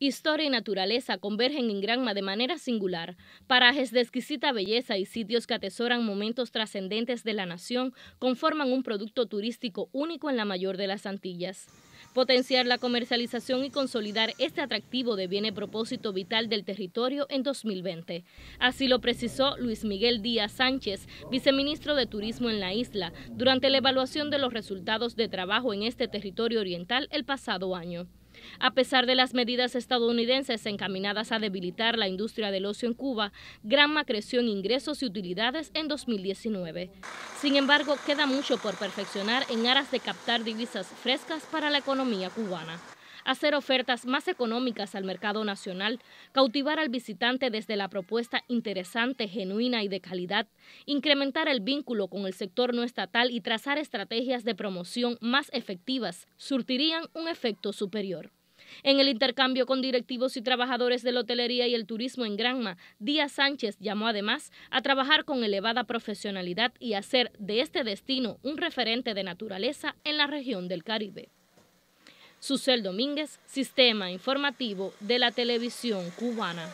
Historia y naturaleza convergen en Granma de manera singular, parajes de exquisita belleza y sitios que atesoran momentos trascendentes de la nación conforman un producto turístico único en la mayor de las Antillas. Potenciar la comercialización y consolidar este atractivo deviene propósito vital del territorio en 2020. Así lo precisó Luis Miguel Díaz Sánchez, viceministro de Turismo en la isla, durante la evaluación de los resultados de trabajo en este territorio oriental el pasado año. A pesar de las medidas estadounidenses encaminadas a debilitar la industria del ocio en Cuba, Granma creció en ingresos y utilidades en 2019. Sin embargo, queda mucho por perfeccionar en aras de captar divisas frescas para la economía cubana hacer ofertas más económicas al mercado nacional, cautivar al visitante desde la propuesta interesante, genuina y de calidad, incrementar el vínculo con el sector no estatal y trazar estrategias de promoción más efectivas surtirían un efecto superior. En el intercambio con directivos y trabajadores de la hotelería y el turismo en Granma, Díaz Sánchez llamó además a trabajar con elevada profesionalidad y hacer de este destino un referente de naturaleza en la región del Caribe. Susel Domínguez, Sistema Informativo de la Televisión Cubana.